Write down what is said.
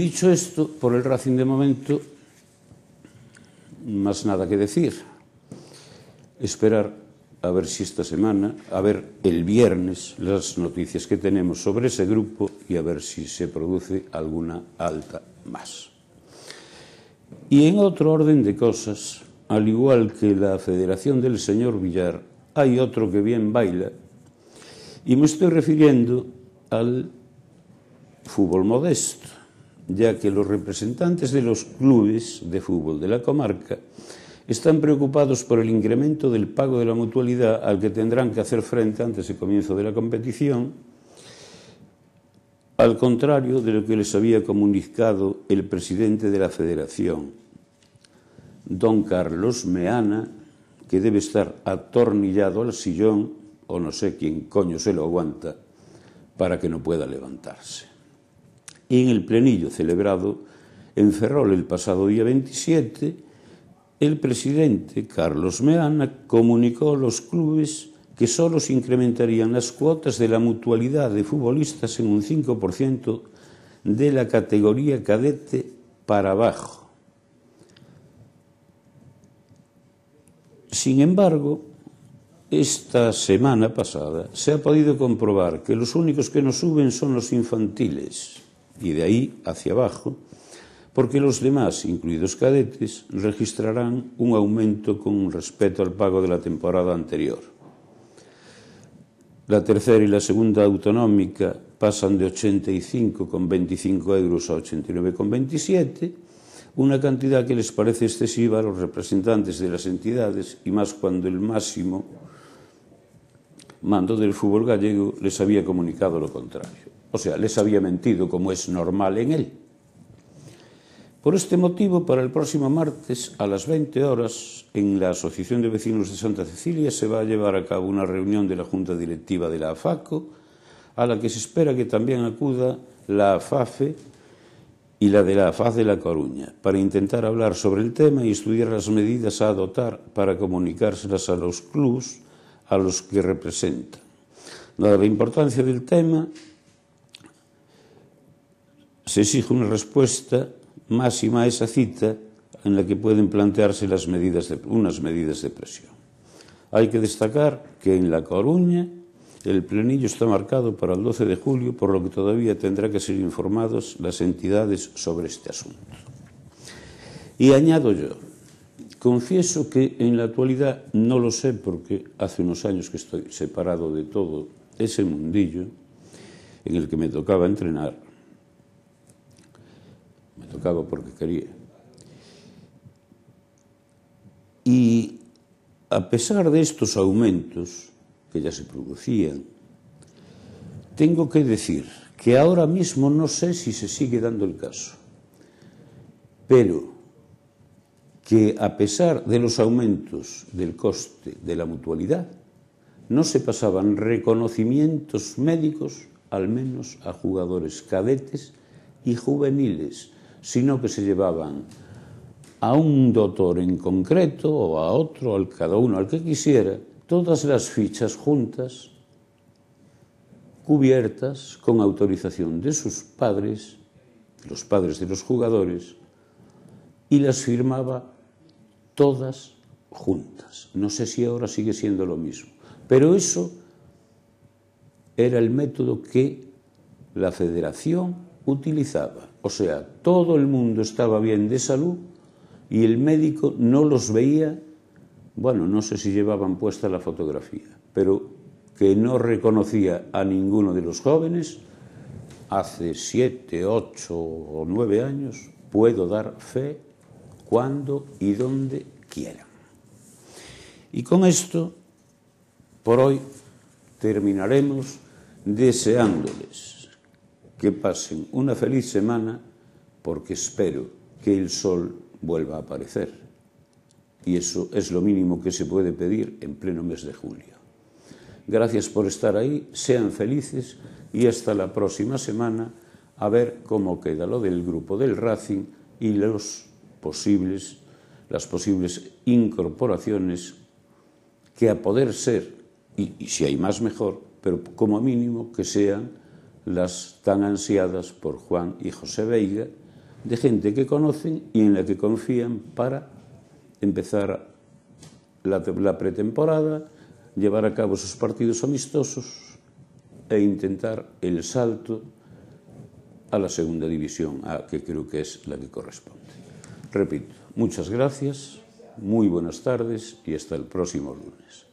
Dicho esto, por el Racing de momento, más nada que decir. Esperar a ver si esta semana, a ver el viernes las noticias que tenemos sobre ese grupo y a ver si se produce alguna alta más. Y en otro orden de cosas, al igual que la Federación del Señor Villar, hay otro que bien baila y me estoy refiriendo al fútbol modesto ya que los representantes de los clubes de fútbol de la comarca están preocupados por el incremento del pago de la mutualidad al que tendrán que hacer frente antes del comienzo de la competición, al contrario de lo que les había comunicado el presidente de la federación, don Carlos Meana, que debe estar atornillado al sillón, o no sé quién coño se lo aguanta, para que no pueda levantarse. Y en el plenillo celebrado en Ferrol el pasado día 27, el presidente Carlos Meana comunicó a los clubes que solo se incrementarían las cuotas de la mutualidad de futbolistas en un 5% de la categoría cadete para abajo. Sin embargo, esta semana pasada se ha podido comprobar que los únicos que no suben son los infantiles. y de aí hacia abajo, porque los demás, incluidos cadetes, registrarán un aumento con respecto al pago de la temporada anterior. La tercera y la segunda autonómica pasan de 85,25 euros a 89,27, una cantidad que les parece excesiva a los representantes de las entidades y más cuando el máximo mando del fútbol gallego les había comunicado lo contrario. O sea, les había mentido como es normal en él. Por este motivo, para el próximo martes a las 20 horas, en la Asociación de Vecinos de Santa Cecilia se va a llevar a cabo una reunión de la Junta Directiva de la AFACO, a la que se espera que también acuda la AFAFE y la de la AFAZ de La Coruña, para intentar hablar sobre el tema y estudiar las medidas a adoptar para comunicárselas a los clubes... a los que representan. la importancia del tema, se exige unha resposta máxima a esa cita en la que poden plantearse las medidas de, unas medidas de presión. Hai que destacar que en La Coruña el plenillo está marcado para el 12 de julio, por lo que todavía tendrá que ser informados las entidades sobre este asunto. Y añado yo, confieso que en la actualidad no lo sé porque hace unos años que estoy separado de todo ese mundillo en el que me tocaba entrenar, porque quería. Y a pesar de estos aumentos que ya se producían, tengo que decir que ahora mismo no sé si se sigue dando el caso, pero que a pesar de los aumentos del coste de la mutualidad, no se pasaban reconocimientos médicos, al menos a jugadores cadetes y juveniles, sino que se llevaban a un doctor en concreto o a otro, al cada uno, al que quisiera, todas las fichas juntas, cubiertas con autorización de sus padres, los padres de los jugadores, y las firmaba todas juntas. No sé si ahora sigue siendo lo mismo, pero eso era el método que la federación utilizaba. O sea, todo el mundo estaba bien de salud y el médico no los veía, bueno, no sé si llevaban puesta la fotografía, pero que no reconocía a ninguno de los jóvenes, hace siete, ocho o nueve años, puedo dar fe cuando y donde quiera. Y con esto, por hoy, terminaremos deseándoles que pasen una feliz semana porque espero que el sol vuelva a aparecer. Y eso es lo mínimo que se puede pedir en pleno mes de julio. Gracias por estar ahí, sean felices y hasta la próxima semana a ver cómo queda lo del grupo del Racing y los posibles, las posibles incorporaciones que a poder ser, y si hay más mejor, pero como mínimo que sean las tan ansiadas por Juan y José Veiga, de gente que conocen y en la que confían para empezar la, pretemporada, llevar a cabo sus partidos amistosos e intentar el salto a la segunda división, a que creo que es la que corresponde. Repito, muchas gracias, muy buenas tardes y hasta el próximo lunes.